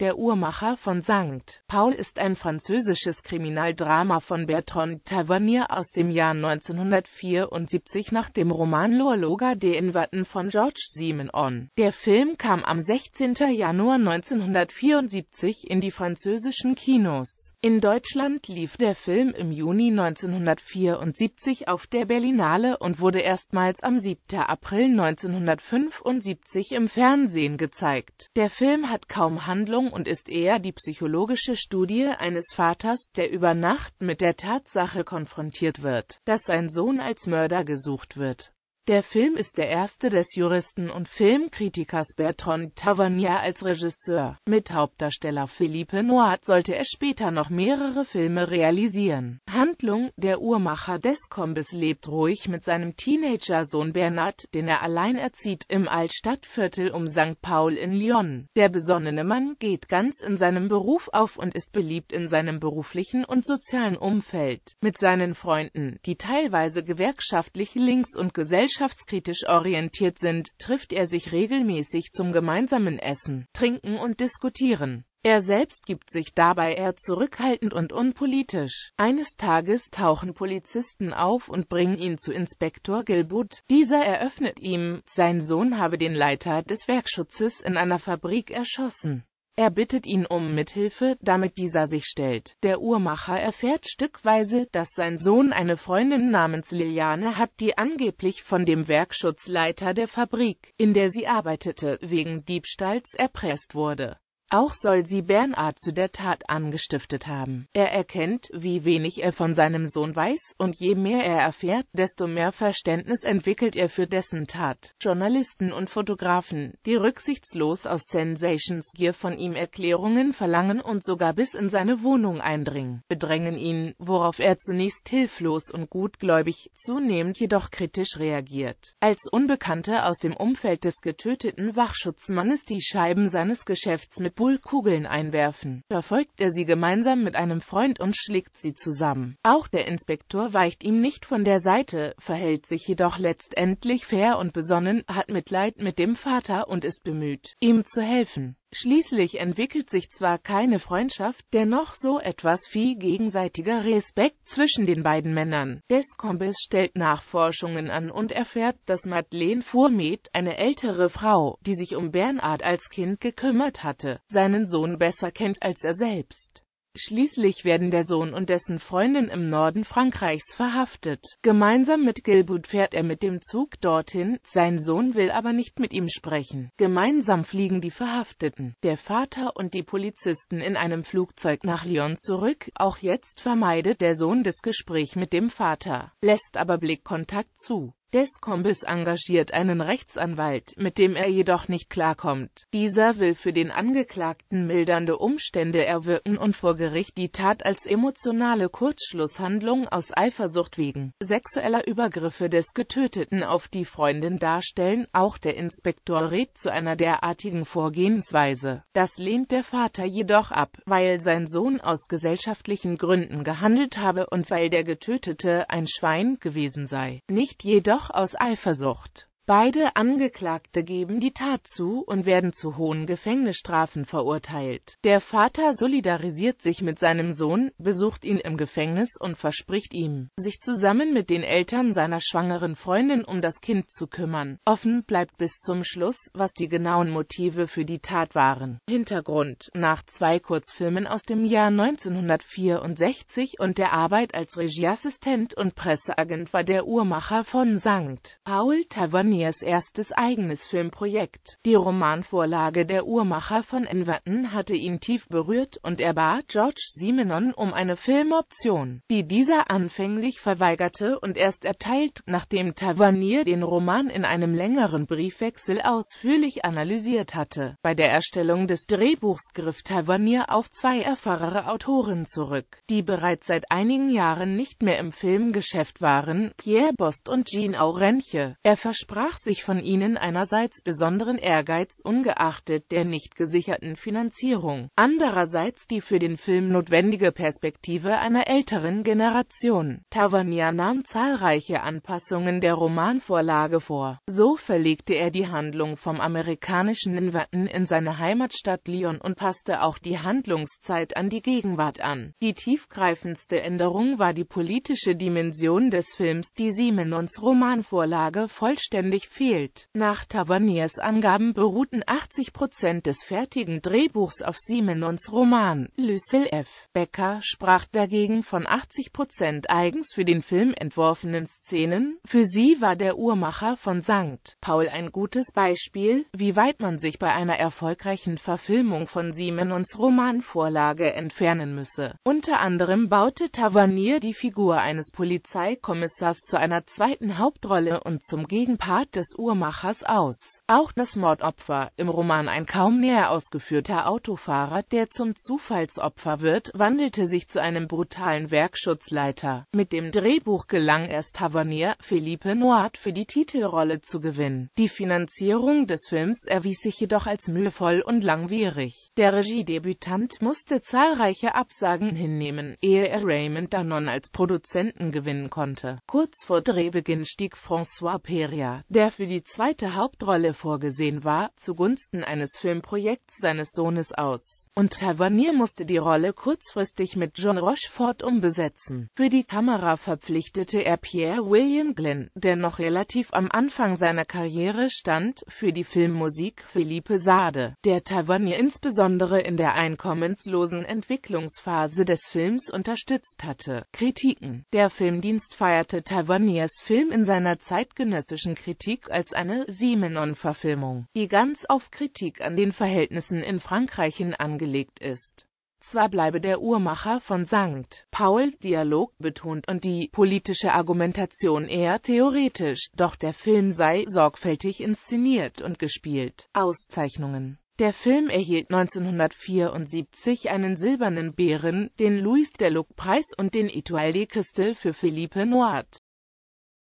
Der Uhrmacher von St. Paul ist ein französisches Kriminaldrama von Bertrand Tavernier aus dem Jahr 1974 nach dem Roman L'Orloga de Inverton von George Simenon. Der Film kam am 16. Januar 1974 in die französischen Kinos. In Deutschland lief der Film im Juni 1974 auf der Berlinale und wurde erstmals am 7. April 1975 im Fernsehen gezeigt. Der Film hat kaum Handlung und ist eher die psychologische Studie eines Vaters, der über Nacht mit der Tatsache konfrontiert wird, dass sein Sohn als Mörder gesucht wird. Der Film ist der erste des Juristen und Filmkritikers Bertrand Tavernier als Regisseur. Mit Hauptdarsteller Philippe Noir sollte er später noch mehrere Filme realisieren. Handlung Der Uhrmacher des Kombis lebt ruhig mit seinem Teenager-Sohn Bernard, den er allein erzieht, im Altstadtviertel um St. Paul in Lyon. Der besonnene Mann geht ganz in seinem Beruf auf und ist beliebt in seinem beruflichen und sozialen Umfeld. Mit seinen Freunden, die teilweise gewerkschaftlich links und gesellschaftlich gesellschaftskritisch orientiert sind, trifft er sich regelmäßig zum gemeinsamen Essen, Trinken und Diskutieren. Er selbst gibt sich dabei eher zurückhaltend und unpolitisch. Eines Tages tauchen Polizisten auf und bringen ihn zu Inspektor Gilbut. Dieser eröffnet ihm, sein Sohn habe den Leiter des Werkschutzes in einer Fabrik erschossen. Er bittet ihn um Mithilfe, damit dieser sich stellt. Der Uhrmacher erfährt stückweise, dass sein Sohn eine Freundin namens Liliane hat, die angeblich von dem Werkschutzleiter der Fabrik, in der sie arbeitete, wegen Diebstahls erpresst wurde. Auch soll sie Bernard zu der Tat angestiftet haben. Er erkennt, wie wenig er von seinem Sohn weiß, und je mehr er erfährt, desto mehr Verständnis entwickelt er für dessen Tat. Journalisten und Fotografen, die rücksichtslos aus Sensations Gier von ihm Erklärungen verlangen und sogar bis in seine Wohnung eindringen, bedrängen ihn, worauf er zunächst hilflos und gutgläubig, zunehmend jedoch kritisch reagiert. Als Unbekannte aus dem Umfeld des getöteten Wachschutzmannes die Scheiben seines Geschäfts mit Bull Kugeln einwerfen. Verfolgt er sie gemeinsam mit einem Freund und schlägt sie zusammen. Auch der Inspektor weicht ihm nicht von der Seite, verhält sich jedoch letztendlich fair und besonnen, hat Mitleid mit dem Vater und ist bemüht, ihm zu helfen. Schließlich entwickelt sich zwar keine Freundschaft, dennoch so etwas wie gegenseitiger Respekt zwischen den beiden Männern. Descombes stellt Nachforschungen an und erfährt, dass Madeleine Fourmet, eine ältere Frau, die sich um Bernard als Kind gekümmert hatte, seinen Sohn besser kennt als er selbst. Schließlich werden der Sohn und dessen Freundin im Norden Frankreichs verhaftet. Gemeinsam mit Gilbert fährt er mit dem Zug dorthin, sein Sohn will aber nicht mit ihm sprechen. Gemeinsam fliegen die Verhafteten, der Vater und die Polizisten in einem Flugzeug nach Lyon zurück. Auch jetzt vermeidet der Sohn das Gespräch mit dem Vater, lässt aber Blickkontakt zu. Descombes engagiert einen Rechtsanwalt, mit dem er jedoch nicht klarkommt. Dieser will für den Angeklagten mildernde Umstände erwirken und vor Gericht die Tat als emotionale Kurzschlusshandlung aus Eifersucht wegen sexueller Übergriffe des Getöteten auf die Freundin darstellen. Auch der Inspektor rät zu einer derartigen Vorgehensweise. Das lehnt der Vater jedoch ab, weil sein Sohn aus gesellschaftlichen Gründen gehandelt habe und weil der Getötete ein Schwein gewesen sei. Nicht jedoch doch aus Eifersucht Beide Angeklagte geben die Tat zu und werden zu hohen Gefängnisstrafen verurteilt. Der Vater solidarisiert sich mit seinem Sohn, besucht ihn im Gefängnis und verspricht ihm, sich zusammen mit den Eltern seiner schwangeren Freundin um das Kind zu kümmern. Offen bleibt bis zum Schluss, was die genauen Motive für die Tat waren. Hintergrund Nach zwei Kurzfilmen aus dem Jahr 1964 und der Arbeit als Regieassistent und Presseagent war der Uhrmacher von St. Paul Tavernier Emirs erstes eigenes Filmprojekt. Die Romanvorlage der Uhrmacher von Enverton hatte ihn tief berührt und er bat George Simenon um eine Filmoption, die dieser anfänglich verweigerte und erst erteilt, nachdem Tavernier den Roman in einem längeren Briefwechsel ausführlich analysiert hatte. Bei der Erstellung des Drehbuchs griff Tavernier auf zwei erfahrene Autoren zurück, die bereits seit einigen Jahren nicht mehr im Filmgeschäft waren, Pierre Bost und Jean Aurenche. Er versprach versprach sich von ihnen einerseits besonderen Ehrgeiz ungeachtet der nicht gesicherten Finanzierung, andererseits die für den Film notwendige Perspektive einer älteren Generation. Tavernier nahm zahlreiche Anpassungen der Romanvorlage vor. So verlegte er die Handlung vom amerikanischen Inverton in seine Heimatstadt Lyon und passte auch die Handlungszeit an die Gegenwart an. Die tiefgreifendste Änderung war die politische Dimension des Films, die Simenons Romanvorlage vollständig vollständig fehlt. Nach Taverniers Angaben beruhten 80 Prozent des fertigen Drehbuchs auf Simenons Roman. Lucille F. Becker sprach dagegen von 80 Prozent eigens für den Film entworfenen Szenen. Für sie war der Uhrmacher von St. Paul ein gutes Beispiel, wie weit man sich bei einer erfolgreichen Verfilmung von Simenons Romanvorlage entfernen müsse. Unter anderem baute Tavernier die Figur eines Polizeikommissars zu einer zweiten Hauptrolle und zum Gegenpart Tat des Uhrmachers aus. Auch das Mordopfer, im Roman ein kaum näher ausgeführter Autofahrer, der zum Zufallsopfer wird, wandelte sich zu einem brutalen Werkschutzleiter. Mit dem Drehbuch gelang es Tavernier, Philippe Noir für die Titelrolle zu gewinnen. Die Finanzierung des Films erwies sich jedoch als mühevoll und langwierig. Der Regiedebütant musste zahlreiche Absagen hinnehmen, ehe er Raymond Danon als Produzenten gewinnen konnte. Kurz vor Drehbeginn stieg François Peria, der für die zweite Hauptrolle vorgesehen war, zugunsten eines Filmprojekts seines Sohnes aus und Tavernier musste die Rolle kurzfristig mit John Rochefort umbesetzen. Für die Kamera verpflichtete er Pierre William Glenn, der noch relativ am Anfang seiner Karriere stand, für die Filmmusik Philippe Sade, der Tavernier insbesondere in der einkommenslosen Entwicklungsphase des Films unterstützt hatte. Kritiken Der Filmdienst feierte Taverniers Film in seiner zeitgenössischen Kritik als eine Simenon-Verfilmung, die ganz auf Kritik an den Verhältnissen in Frankreich hin angelegt ist. Zwar bleibe der Uhrmacher von St. Paul Dialog betont und die politische Argumentation eher theoretisch, doch der Film sei sorgfältig inszeniert und gespielt. Auszeichnungen der Film erhielt 1974 einen Silbernen Bären, den Louis Delluc-Preis und den Etoile de Christel für Philippe Noir.